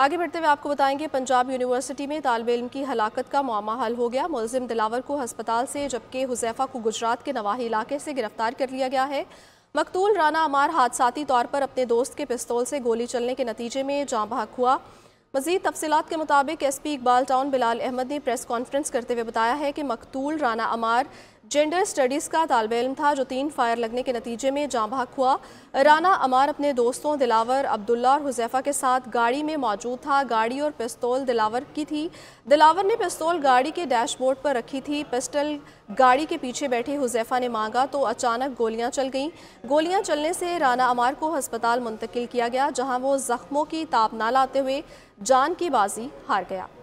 आगे बढ़ते हुए आपको बताएंगे पंजाब यूनिवर्सिटी में तालब इम की हलाकत का मामा हल हो गया मुलजिम दिलावर को हस्पताल से जबकि हुजैफा को गुजरात के नवाही इलाके से गिरफ्तार कर लिया गया है मकतूल राना अमार हादसाती तौर पर अपने दोस्त के पिस्तौल से गोली चलने के नतीजे में जाँ बहक हुआ मजीद तफसीत के मुताबिक S P Iqbal Town Bilal Ahmad ने प्रेस कॉन्फ्रेंस करते हुए बताया है कि मकतूल राना अमार जेंडर स्टडीज़ का तालब इम था जो तीन फायर लगने के नतीजे में जाँ भाग हुआ राना अमार अपने दोस्तों दिलावर अब्दुल्ला और हुजैफा के साथ गाड़ी में मौजूद था गाड़ी और पिस्तौल दिलावर की थी दिलावर ने पिस्तौल गाड़ी के डैशबोर्ड पर रखी थी पिस्टल गाड़ी के पीछे बैठे हुजैफा ने मांगा तो अचानक गोलियाँ चल गईं गोलियां चलने से राना अमार को हस्पताल मुंतकिल किया गया जहाँ वो ज़ख्मों की ताप ना लाते हुए जान की बाजी हार गया